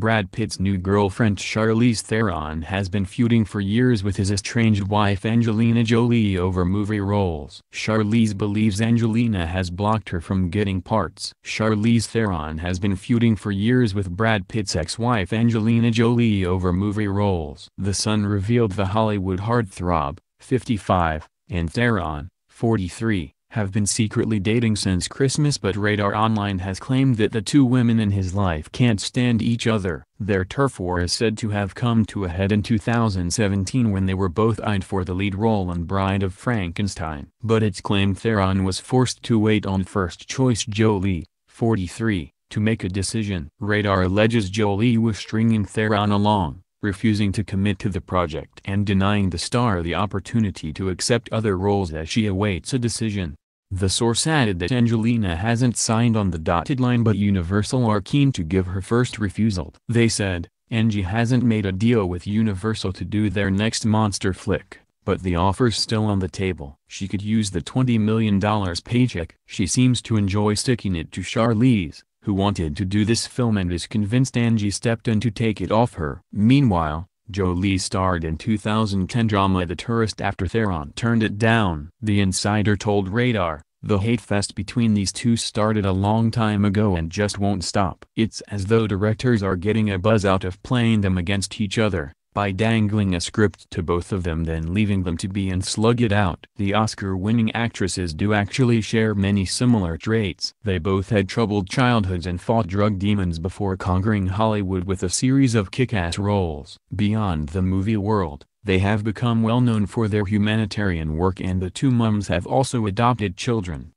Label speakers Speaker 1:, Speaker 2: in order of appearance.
Speaker 1: Brad Pitt's new girlfriend Charlize Theron has been feuding for years with his estranged wife Angelina Jolie over movie roles. Charlize believes Angelina has blocked her from getting parts. Charlize Theron has been feuding for years with Brad Pitt's ex-wife Angelina Jolie over movie roles. The Sun revealed the Hollywood heartthrob, 55, and Theron, 43, have been secretly dating since Christmas but Radar Online has claimed that the two women in his life can't stand each other. Their turf war is said to have come to a head in 2017 when they were both eyed for the lead role in Bride of Frankenstein. But it's claimed Theron was forced to wait on first choice Jolie, 43, to make a decision. Radar alleges Jolie was stringing Theron along refusing to commit to the project and denying the star the opportunity to accept other roles as she awaits a decision. The source added that Angelina hasn't signed on the dotted line but Universal are keen to give her first refusal. They said, Angie hasn't made a deal with Universal to do their next monster flick, but the offer's still on the table. She could use the $20 million paycheck. She seems to enjoy sticking it to Charlize, who wanted to do this film and is convinced Angie stepped in to take it off her. Meanwhile, Jolie starred in 2010 drama The Tourist after Theron turned it down. The insider told Radar, the hate fest between these two started a long time ago and just won't stop. It's as though directors are getting a buzz out of playing them against each other by dangling a script to both of them then leaving them to be and slug it out. The Oscar-winning actresses do actually share many similar traits. They both had troubled childhoods and fought drug demons before conquering Hollywood with a series of kick-ass roles. Beyond the movie world, they have become well known for their humanitarian work and the two mums have also adopted children.